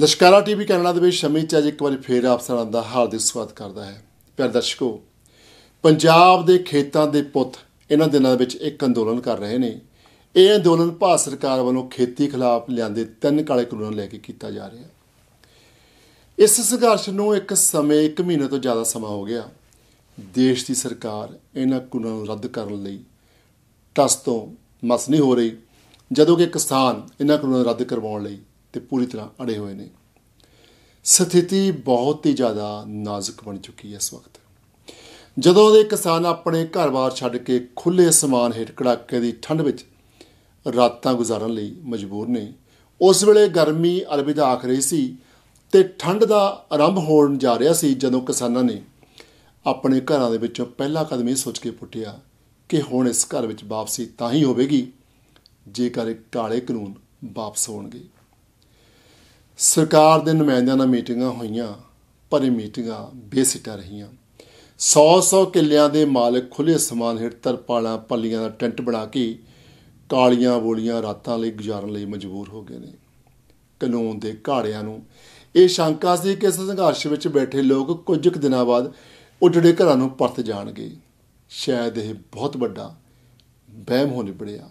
ਲਸ਼ਕਾਰਾ TV Canada ਦੇ ਵਿੱਚ ਸ਼ਮੀਤ ਅੱਜ ਇੱਕ ਵਾਰੀ ਫੇਰ ਆਪ ਸਾਰਿਆਂ ਦਾ ਹਾਰਦਿਕ ਸਵਾਗਤ ਕਰਦਾ ਹੈ ਪਿਆਰ ਦਰਸ਼ਕੋ ਪੰਜਾਬ ਦੇ ਖੇਤਾਂ ਦੇ ਪੁੱਤ ਇਹਨਾਂ ਦਿਨਾਂ ਦੇ ਵਿੱਚ ਇੱਕ ਅੰਦੋਲਨ ਕਰ ਰਹੇ ਨੇ ਇਹ ਅੰਦੋਲਨ ਭਾਰਤ ਸਰਕਾਰ ਵੱਲੋਂ ਖੇਤੀ ਖਿਲਾਫ ਲਿਆਂਦੇ ਤਿੰਨ ਕਾਲੇ ਕਾਨੂੰਨ ਲੈ ਕੇ ਕੀਤਾ ਜਾ ਰਿਹਾ ਇਸ ਸੰਘਰਸ਼ ਨੂੰ ਇੱਕ ਸਮੇਂ ਇੱਕ ਮਹੀਨੇ ਤੋਂ ਜ਼ਿਆਦਾ ਸਮਾਂ ਹੋ ਗਿਆ ਦੇਸ਼ ਦੀ ਸਰਕਾਰ ਇਹਨਾਂ ਕਾਨੂੰਨਾਂ ਨੂੰ ਰੱਦ ਕਰਨ ਲਈ ਤਸ ਤੋਂ ਮਸ ਨਹੀਂ ਹੋ ਰਹੀ ਜਦੋਂ ਕਿ ਕਿਸਾਨ ਇਹਨਾਂ ਕਾਨੂੰਨਾਂ ਨੂੰ ਰੱਦ ਕਰਵਾਉਣ ਲਈ ਤੇ ਪੂਰੀ ਤਰ੍ਹਾਂ ਅੜੇ ਹੋਏ ਨੇ ਸਥਿਤੀ ਬਹੁਤ ਹੀ ਜ਼ਿਆਦਾ ਨਾਜ਼ੁਕ ਬਣ ਚੁੱਕੀ ਹੈ ਇਸ ਵਕਤ ਜਦੋਂ ਦੇ ਕਿਸਾਨ ਆਪਣੇ ਘਰ-ਬਾਰ ਛੱਡ ਕੇ ਖੁੱਲੇ ਅਸਮਾਨ ਹੇਠ ਕੜਾਕੇ ਦੀ ਠੰਡ ਵਿੱਚ ਰਾਤਾਂ ਗੁਜ਼ਾਰਨ ਲਈ ਮਜਬੂਰ ਨੇ ਉਸ ਵੇਲੇ ਗਰਮੀ ਅਲਵਿਦਾ ਆਖ ਰਹੀ ਸੀ ਤੇ ਠੰਡ ਦਾ ਆਰੰਭ ਹੋਣ ਜਾ ਰਿਹਾ ਸੀ ਜਦੋਂ ਕਿਸਾਨਾਂ ਨੇ ਆਪਣੇ ਘਰਾਂ ਦੇ ਵਿੱਚੋਂ ਪਹਿਲਾ ਕਦਮ ਇਹ ਸੋਚ ਕੇ ਪੁੱਟਿਆ ਕਿ ਹੁਣ ਇਸ ਘਰ ਵਿੱਚ ਵਾਪਸੀ ਤਾਂ ਹੀ ਹੋਵੇਗੀ ਜੇਕਰ ਕਾਲੇ ਕਾਨੂੰਨ ਵਾਪਸ ਹੋਣਗੇ ਸਰਕਾਰ ਦੇ ਨੁਮਾਇੰਦਿਆਂ ਨਾਲ ਮੀਟਿੰਗਾਂ ਹੋਈਆਂ ਪਰ ਇਹ ਮੀਟਿੰਗਾਂ ਬੇਸਿੱਟਾ ਰਹੀਆਂ 100-100 ਕਿੱਲਿਆਂ ਦੇ ਮਾਲਕ ਖੁੱਲੇ ਸਮਾਨ ਹੇਠ ਤਰਪਾਲਾਂ ਪੱਲੀਆਂ ਦਾ ਟੈਂਟ ਬਣਾ ਕੇ ਕਾਲੀਆਂ ਬੋਲੀਆਂ ਰਾਤਾਂ ਲਈ ਗੁਜ਼ਾਰਨ ਲਈ ਮਜਬੂਰ ਹੋ ਗਏ ਨੇ ਕਾਨੂੰਨ ਦੇ ਘਾੜਿਆਂ ਨੂੰ ਇਹ ਸ਼ੰਕਾ ਸੀ ਕਿ ਇਸ ਸੰਘਰਸ਼ ਵਿੱਚ ਬੈਠੇ ਲੋਕ ਕੁਝ ਕੁ ਦਿਨਾਂ ਬਾਅਦ ਉੱਡੜੇ ਘਰਾਂ ਨੂੰ ਪਰਤ ਜਾਣਗੇ ਸ਼ਾਇਦ ਇਹ ਬਹੁਤ ਵੱਡਾ ਬਹਿਮ ਹੋ ਪੜਿਆ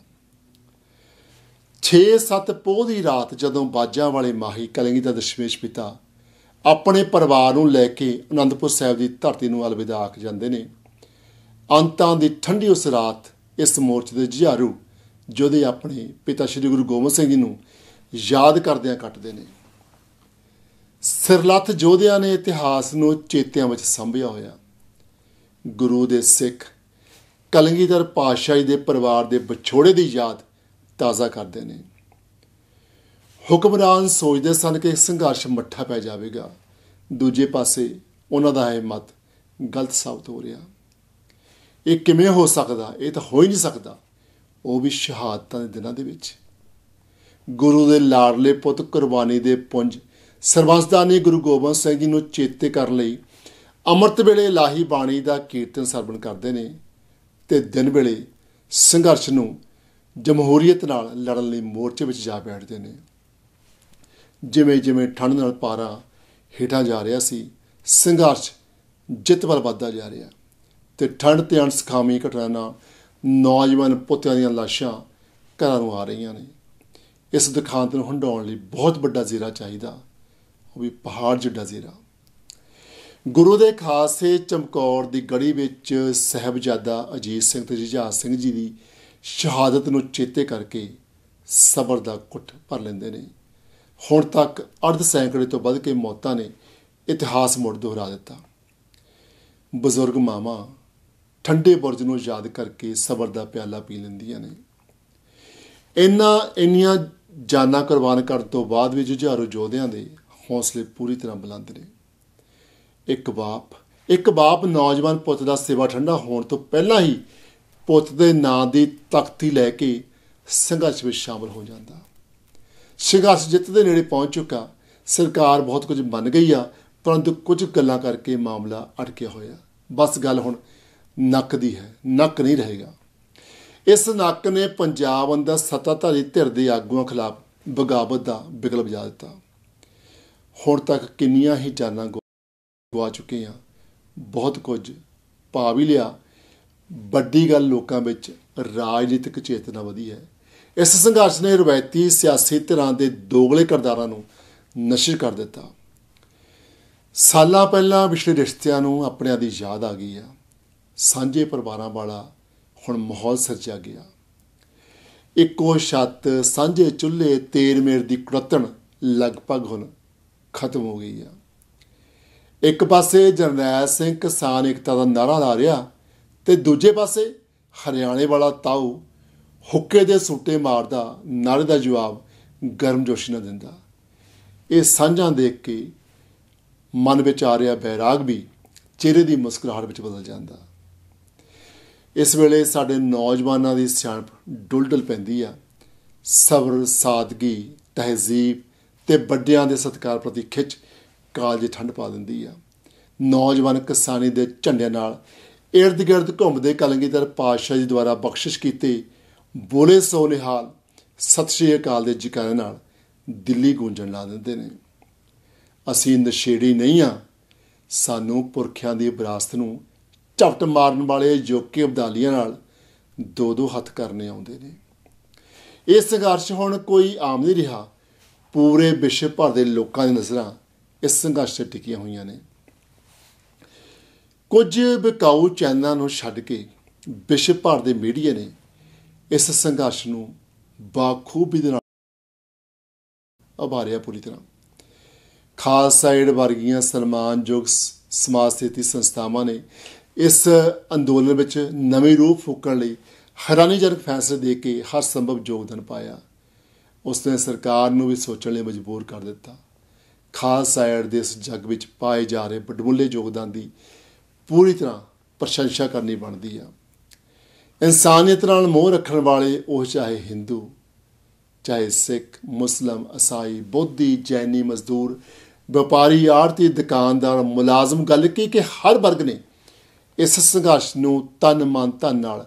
6-7 ਪੋਹ ਦੀ ਰਾਤ ਜਦੋਂ ਬਾਜਾਂ ਵਾਲੇ ਮਾਹੀ ਕਲਿੰਗੀ ਦਾ ਦਸ਼ਮੇਸ਼ ਪਿਤਾ ਆਪਣੇ ਪਰਿਵਾਰ ਨੂੰ ਲੈ ਕੇ ਅਨੰਦਪੁਰ ਸਾਹਿਬ ਦੀ ਧਰਤੀ ਨੂੰ ਅਲਵਿਦਾ ਆਖ ਜਾਂਦੇ ਨੇ ਅੰਤਾਂ ਦੀ ਠੰਡੀ ਉਸ ਰਾਤ ਇਸ ਮੋਰਚੇ ਦੇ ਜਿਹਾਰੂ ਜਿਹਦੇ ਆਪਣੇ ਪਿਤਾ ਸ੍ਰੀ ਗੁਰੂ ਗੋਬਿੰਦ ਸਿੰਘ ਜੀ ਨੂੰ ਯਾਦ ਕਰਦਿਆਂ ਕੱਟਦੇ ਨੇ ਸਿਰਲੱਥ ਜੋਧਿਆਂ ਨੇ ਇਤਿਹਾਸ ਨੂੰ ਚੇਤਿਆਂ ਵਿੱਚ ਸੰਭਿਆ ਹੋਇਆ ਗੁਰੂ ਦੇ ਸਿੱਖ ਕਲਗੀਧਰ ਪਾਤਸ਼ਾਹ ਦੇ ਪਰਿਵਾਰ ਦੇ ਵਿਛੋੜੇ ਦੀ ਯਾਦ ਤਾਜ਼ਾ ਕਰਦੇ ਨੇ ਹੁਕਮਰਾਨ ਸੋਚਦੇ ਸਨ ਕਿ ਸੰਘਰਸ਼ ਮੱਠਾ ਪੈ ਜਾਵੇਗਾ ਦੂਜੇ ਪਾਸੇ ਉਹਨਾਂ ਦਾ ਇਹ ਮਤ ਗਲਤ ਸਾਬਤ ਹੋ ਰਿਹਾ ਇਹ ਕਿਵੇਂ ਹੋ ਸਕਦਾ ਇਹ ਤਾਂ ਹੋ ਹੀ ਨਹੀਂ ਸਕਦਾ ਉਹ ਵੀ ਸ਼ਹਾਦਤਾਂ ਦੇ ਦਿਨਾਂ ਦੇ ਵਿੱਚ ਗੁਰੂ ਦੇ ਲਾਡਲੇ ਪੁੱਤ ਕੁਰਬਾਨੀ ਦੇ ਪੁੰਜ ਸਰਬੰਸਦਾਨੀ ਗੁਰੂ ਗੋਬਿੰਦ ਸਿੰਘ ਜੀ ਨੂੰ ਚੇਤੇ ਕਰਨ ਲਈ ਅੰਮ੍ਰਿਤ ਵੇਲੇ ਲਾਹੀ ਬਾਣੀ ਦਾ ਕੀਰਤਨ ਸਰਵਣ ਕਰਦੇ ਨੇ ਤੇ ਦਿਨ ਵੇਲੇ ਸੰਘਰਸ਼ ਨੂੰ ਜਮਹੂਰੀਅਤ ਨਾਲ ਲੜਨ ਲਈ ਮੋਰਚੇ ਵਿੱਚ ਜਾ ਬੈਠਦੇ ਨੇ ਜਿਵੇਂ ਜਿਵੇਂ ਠੰਡ ਨਾਲ ਪਾਰਾ ਹੇਠਾਂ ਜਾ ਰਿਹਾ ਸੀ ਸੰਘਰਸ਼ ਜਿੱਤ ਵੱਲ ਵੱਧਦਾ ਜਾ ਰਿਹਾ ਤੇ ਠੰਡ ਤੇ ਅਣਸਖਾਮੀ ਘਟਨਾ ਨਾਲ ਨੌਜਵਾਨ ਪੁੱਤਿਆਂ ਦੀਆਂ ਲਾਸ਼ਾਂ ਘਰਾਂ ਨੂੰ ਆ ਰਹੀਆਂ ਨੇ ਇਸ ਦੁਖਾਂਤ ਨੂੰ ਹੰਡਾਉਣ ਲਈ ਬਹੁਤ ਵੱਡਾ ਜ਼ੀਰਾ ਚਾਹੀਦਾ ਉਹ ਵੀ ਪਹਾੜ ਜਿੱਡਾ ਜ਼ੀਰਾ ਗੁਰੂ ਦੇ ਖਾਸੇ ਚਮਕੌਰ ਦੀ ਗੜੀ ਵਿੱਚ ਸਹਿਬਜ਼ਾਦਾ ਅਜੀਤ ਸਿੰਘ ਤੇ ਜਹਾਜ਼ ਸਿੰਘ ਜੀ ਦੀ ਸ਼ਹਾਦਤ ਨੂੰ ਚੇਤੇ ਕਰਕੇ ਸਬਰ ਦਾ ਕੁੱਟ ਭਰ ਲੈਂਦੇ ਨੇ ਹੁਣ ਤੱਕ ਅਰਧ ਸੈਂਕੜੇ ਤੋਂ ਵੱਧ ਕੇ ਮੌਤਾਂ ਨੇ ਇਤਿਹਾਸ ਮੋੜ ਦੁਹਰਾ ਦਿੱਤਾ ਬਜ਼ੁਰਗ ਮਾਮਾ ਠੰਡੇ ਬੁਰਜ ਨੂੰ ਯਾਦ ਕਰਕੇ ਸਬਰ ਦਾ ਪਿਆਲਾ ਪੀ ਲੈਂਦੀਆਂ ਨੇ ਇੰਨਾ ਇੰਨੀਆਂ ਜਾਨਾਂ ਕੁਰਬਾਨ ਕਰਨ ਤੋਂ ਬਾਅਦ ਵੀ ਜੁਝਾਰੂ ਜੋਧਿਆਂ ਦੇ ਹੌਸਲੇ ਪੂਰੀ ਤਰ੍ਹਾਂ ਬੁਲੰਦ ਨੇ ਇੱਕ ਬਾਪ ਇੱਕ ਬਾਪ ਨੌਜਵਾਨ ਪੁੱਤ ਦਾ ਸੇਵਾ ਠੰਡਾ ਹੋਣ ਤੋਂ ਪਹਿਲਾਂ ਹੀ ਪੁੱਤ ਦੇ ਨਾਂ ਦੀ ਤਖਤੀ ਲੈ ਕੇ ਸੰਘਰਸ਼ ਵਿੱਚ ਸ਼ਾਮਲ ਹੋ ਜਾਂਦਾ ਸੰਘਰਸ਼ ਜਿੱਤ ਦੇ ਨੇੜੇ ਪਹੁੰਚ ਚੁੱਕਾ ਸਰਕਾਰ ਬਹੁਤ ਕੁਝ ਮੰਨ ਗਈ ਆ ਪਰੰਤੂ ਕੁਝ ਗੱਲਾਂ ਕਰਕੇ ਮਾਮਲਾ ਅਟਕਿਆ ਹੋਇਆ ਬਸ ਗੱਲ ਹੁਣ ਨੱਕ ਦੀ ਹੈ ਨੱਕ ਨਹੀਂ ਰਹੇਗਾ ਇਸ ਨੱਕ ਨੇ ਪੰਜਾਬ ਅੰਦਰ ਸੱਤਾਧਾਰੀ ਧਿਰ ਦੇ ਆਗੂਆਂ ਖਿਲਾਫ ਬਗਾਵਤ ਦਾ ਬਿਗਲ ਵਜਾ ਦਿੱਤਾ ਹੁਣ ਤੱਕ ਕਿੰਨੀਆਂ ਹੀ ਜਾਨਾਂ ਗਵਾ ਚੁੱਕੇ ਆ ਬਹੁਤ ਕੁਝ ਪਾ ਵੀ ਲਿਆ ਵੱਡੀ ਗੱਲ ਲੋਕਾਂ ਵਿੱਚ ਰਾਜਨੀਤਿਕ ਚੇਤਨਾ ਵਧੀ ਹੈ ਇਸ ਸੰਘਰਸ਼ ਨੇ ਰਵਾਇਤੀ ਸਿਆਸੀ ਧਿਰਾਂ ਦੇ ਦੋਗਲੇ ਕਰਦਾਰਾਂ ਨੂੰ ਨਸ਼ਰ ਕਰ ਦਿੱਤਾ ਸਾਲਾਂ ਪਹਿਲਾਂ ਵਿਛੜੇ ਰਿਸ਼ਤਿਆਂ ਨੂੰ ਆਪਣਿਆਂ ਦੀ ਯਾਦ ਆ ਗਈ ਆ ਸਾਂਝੇ ਪਰਿਵਾਰਾਂ ਵਾਲਾ ਹੁਣ ਮਾਹੌਲ ਸਰਜਿਆ ਗਿਆ ਇੱਕੋ ਛੱਤ ਸਾਂਝੇ ਚੁੱਲ੍ਹੇ ਤੇਰ ਮੇਰ ਦੀ ਕੁੜਤਣ ਲਗਭਗ ਹੁਣ ਖਤਮ ਹੋ ਗਈ ਆ ਇੱਕ ਪਾਸੇ ਜਰਨੈਲ ਸਿੰਘ ਕਿਸਾਨ ਇਕਤਾ ਦਾ ਨਾਰਾ ਲਾ ਰਿਹਾ ਤੇ ਦੂਜੇ ਪਾਸੇ ਹਰਿਆਣੇ ਵਾਲਾ ਤਾਊ ਹੁੱਕੇ ਦੇ ਸੁੱਟੇ ਮਾਰਦਾ ਨਾਰੇ ਦਾ ਜਵਾਬ ਗਰਮ ਜੋਸ਼ ਨਾਲ ਦਿੰਦਾ ਇਹ ਸਾਂਝਾਂ ਦੇਖ ਕੇ ਮਨ ਵਿੱਚ ਆ ਰਿਹਾ ਬੈਰਾਗ ਵੀ ਚਿਹਰੇ ਦੀ ਮੁਸਕਰਾਹਟ ਵਿੱਚ ਬਦਲ ਜਾਂਦਾ ਇਸ ਵੇਲੇ ਸਾਡੇ ਨੌਜਵਾਨਾਂ ਦੀ ਸਿਆਣਪ ਡੁਲਡਲ ਪੈਂਦੀ ਆ ਸਬਰ ਸਾਦਗੀ ਤਹਿਜ਼ੀਬ ਤੇ ਵੱਡਿਆਂ ਦੇ ਸਤਕਾਰ ਪ੍ਰਤੀ ਖਿੱਚ ਕਾਲਜ ਠੰਡ ਪਾ ਦਿੰਦੀ ਆ ਨੌਜਵਾਨ ਕਿਸਾਨੀ ਦੇ ਝੰਡਿਆਂ ਨਾਲ ਇਰਦ ਗਿਰਦ ਘੁੰਮਦੇ ਕਲਗੀਧਰ ਪਾਤਸ਼ਾਹ ਜੀ ਦੁਆਰਾ ਬਖਸ਼ਿਸ਼ ਕੀਤੇ ਬੋਲੇ ਸੋ ਨਿਹਾਲ ਸਤਿ ਸ਼੍ਰੀ ਅਕਾਲ ਦੇ ਜਿਕਰ ਨਾਲ ਦਿੱਲੀ ਗੂੰਜਣ ਲਾ ਦਿੰਦੇ ਨੇ ਅਸੀਂ ਨਸ਼ੇੜੀ ਨਹੀਂ ਆ ਸਾਨੂੰ ਪੁਰਖਿਆਂ ਦੀ ਵਿਰਾਸਤ ਨੂੰ ਝਪਟ ਮਾਰਨ ਵਾਲੇ ਯੋਗੀ ਅਬਦਾਲੀਆਂ ਨਾਲ ਦੋ ਦੋ ਹੱਥ ਕਰਨੇ ਆਉਂਦੇ ਨੇ ਇਹ ਸੰਘਰਸ਼ ਹੁਣ ਕੋਈ ਆਮ ਨਹੀਂ ਰਿਹਾ ਪੂਰੇ ਵਿਸ਼ਵ ਭਰ ਦੇ ਲੋਕਾਂ ਦੀ ਨਜ਼ਰਾਂ ਇਸ ਸੰਘਰਸ਼ 'ਤੇ ਟਿਕੀਆਂ ਹੋਈਆਂ ਨੇ ਕੁਝ ਬਕਾਉ ਚੈਨਲਾਂ ਨੂੰ ਛੱਡ ਕੇ ਵਿਸ਼ਵ ਭਰ ਦੇ ਮੀਡੀਆ ਨੇ ਇਸ ਸੰਘਰਸ਼ ਨੂੰ ਬਾਖੂਬੀ ਦੇ ਨਾਲ ਅਭਾਰਿਆ ਪੂਰੀ ਤਰ੍ਹਾਂ ਖਾਸ ਸਾਈਡ ਵਰਗੀਆਂ ਸਨਮਾਨ ਜੋਗ ਸਮਾਜ ਸੇਤੀ ਸੰਸਥਾਵਾਂ ਨੇ ਇਸ ਅੰਦੋਲਨ ਵਿੱਚ ਨਵੇਂ ਰੂਪ ਫੁੱਕਣ ਲਈ ਹੈਰਾਨੀਜਨਕ ਫੈਸਲੇ ਦੇ ਕੇ ਹਰ ਸੰਭਵ ਯੋਗਦਾਨ ਪਾਇਆ ਉਸ ਨੇ ਸਰਕਾਰ ਨੂੰ ਵੀ ਸੋਚਣ ਲਈ ਮਜਬੂਰ ਕਰ ਦਿੱਤਾ ਖਾਸ ਸਾਈਡ ਦੇ ਇਸ ਜੱਗ ਵਿੱਚ ਪਾਏ ਜਾ ਰਹੇ ਬਡਮੁੱਲੇ ਯੋਗਦਾਨ ਦੀ ਪੂਰੀ ਤਰ੍ਹਾਂ ਪ੍ਰਸ਼ੰਸਾ ਕਰਨੀ ਬਣਦੀ ਆ ਇਨਸਾਨੀਅਤ ਨਾਲ ਮੋਹ ਰੱਖਣ ਵਾਲੇ ਉਹ ਚਾਹੇ ਹਿੰਦੂ ਚਾਹੇ ਸਿੱਖ ਮੁਸਲਮ ਅਸਾਈ ਬੋਧੀ ਜੈਨੀ ਮਜ਼ਦੂਰ ਵਪਾਰੀ ਆਰਤੀ ਦੁਕਾਨਦਾਰ ਮੁਲਾਜ਼ਮ ਗੱਲ ਕੀ ਕਿ ਹਰ ਵਰਗ ਨੇ ਇਸ ਸੰਘਰਸ਼ ਨੂੰ ਤਨ ਮਨ ਧਨ ਨਾਲ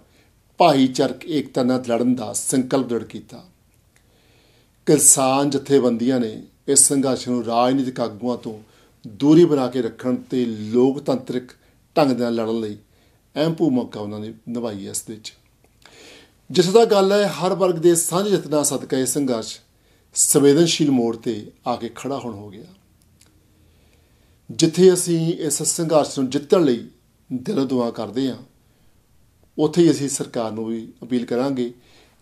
ਭਾਈਚਾਰਕ ਏਕਤਾ ਨਾਲ ਲੜਨ ਦਾ ਸੰਕਲਪ ਦ੍ਰਿੜ ਕੀਤਾ ਕਿਸਾਨ ਜਥੇਬੰਦੀਆਂ ਨੇ ਇਸ ਸੰਘਰਸ਼ ਨੂੰ ਰਾਜਨੀਤਿਕ ਆਗੂਆਂ ਤੋਂ ਦੂਰੀ ਬਣਾ ਕੇ ਰੱਖਣ ਤੇ ਲੋਕਤੰਤਰਿਕ ਢੰਗ ਦੇ ਨਾਲ ਲੜਨ ਲਈ ਅਹਿਮ ਭੂਮਿਕਾ ਉਹਨਾਂ ਨੇ ਨਿਭਾਈ ਇਸ ਦੇ ਵਿੱਚ ਜਿਸ ਦਾ ਗੱਲ ਹੈ ਹਰ ਵਰਗ ਦੇ ਸਾਂਝੇ ਯਤਨਾਂ ਸਦਕਾ ਇਹ ਸੰਘਰਸ਼ ਸੰਵੇਦਨਸ਼ੀਲ ਮੋੜ ਤੇ ਆ ਕੇ ਖੜਾ ਹੋਣ ਹੋ ਗਿਆ ਜਿੱਥੇ ਅਸੀਂ ਇਸ ਸੰਘਰਸ਼ ਨੂੰ ਜਿੱਤਣ ਲਈ ਦਿਲੋਂ ਦੁਆ ਕਰਦੇ ਹਾਂ ਉੱਥੇ ਹੀ ਅਸੀਂ ਸਰਕਾਰ ਨੂੰ ਵੀ ਅਪੀਲ ਕਰਾਂਗੇ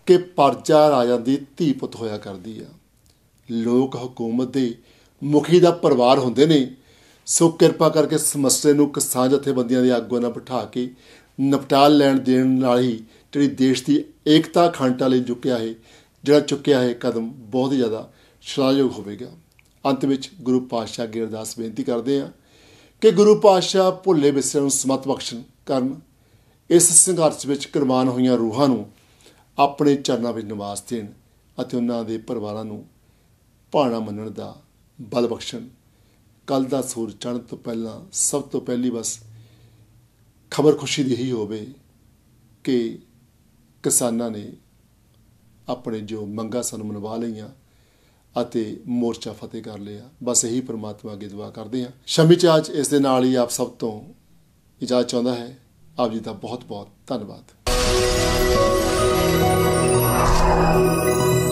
ਕਿ ਪਰਜਾ ਰਾਜਾਂ ਦੀ ਧੀ ਪੁੱਤ ਹੋਇਆ ਕਰਦੀ ਆ ਲੋਕ ਹਕੂਮਤ ਦੇ ਮੁਖੀ ਦਾ ਪਰਿਵਾਰ ਹੁੰਦੇ ਨੇ ਸੋ ਕਿਰਪਾ ਕਰਕੇ ਇਸ ਸਮੱਸਿਆ ਨੂੰ ਕਿਸਾਨ ਜਥੇਬੰਦੀਆਂ ਦੇ ਆਗੂਆਂ ਨਾਲ ਬਿਠਾ ਕੇ ਨਪਟਾਲ ਲੈਣ ਦੇਣ ਨਾਲ ਹੀ ਜਿਹੜੀ ਦੇਸ਼ ਦੀ ਏਕਤਾ ਖੰਟਾ ਲਈ ਝੁਕਿਆ ਹੈ ਜਿਹੜਾ ਚੁੱਕਿਆ ਹੈ ਕਦਮ ਬਹੁਤ ਜ਼ਿਆਦਾ ਸ਼ਲਾਘਯੋਗ ਹੋਵੇਗਾ ਅੰਤ ਵਿੱਚ ਗੁਰੂ ਪਾਤਸ਼ਾਹ ਗਿਰਦਾਸ ਅਰਦਾਸ ਬੇਨਤੀ ਕਰਦੇ ਆ ਕਿ ਗੁਰੂ ਪਾਤਸ਼ਾਹ ਭੁੱਲੇ ਬਿਸਰੇ ਨੂੰ ਸਮਤ ਬਖਸ਼ਣ ਕਰਨ ਇਸ ਸੰਘਰਸ਼ ਵਿੱਚ ਕੁਰਬਾਨ ਹੋਈਆਂ ਰੂਹਾਂ ਨੂੰ ਆਪਣੇ ਚਰਨਾਂ ਵਿੱਚ ਨਿਵਾਸ ਦੇਣ ਅਤੇ ਉਹਨਾਂ ਦੇ ਪਰਿਵਾਰਾਂ ਨੂੰ ਭਾਣਾ ਮੰਨਣ ਦਾ ਬਲ ਬਖਸ਼ਣ ਕੱਲ ਦਾ ਸੂਰ ਚੜ੍ਹਨ ਤੋਂ ਪਹਿਲਾਂ ਸਭ ਤੋਂ ਪਹਿਲੀ ਬਸ ਖਬਰ ਖੁਸ਼ੀ ਦੀ ਹੀ ਹੋਵੇ ਕਿ ਕਿਸਾਨਾਂ ਨੇ ਆਪਣੇ ਜੋ ਮੰਗਾ ਸਾਨੂੰ ਮਨਵਾ ਲਈਆਂ ਅਤੇ ਮੋਰਚਾ ਫਤਿਹ ਕਰ ਲਿਆ ਬਸ ਇਹੀ ਪ੍ਰਮਾਤਮਾ ਅੱਗੇ ਦੁਆ ਕਰਦੇ ਹਾਂ ਸ਼ਮੀ ਚਾਚ ਇਸ ਦੇ ਨਾਲ ਹੀ ਆਪ ਸਭ ਤੋਂ ਇਜਾਜ਼ਤ ਚਾਹੁੰਦਾ ਹੈ ਆਪ ਜੀ ਦਾ ਬਹੁਤ ਬਹੁਤ ਧੰਨਵਾਦ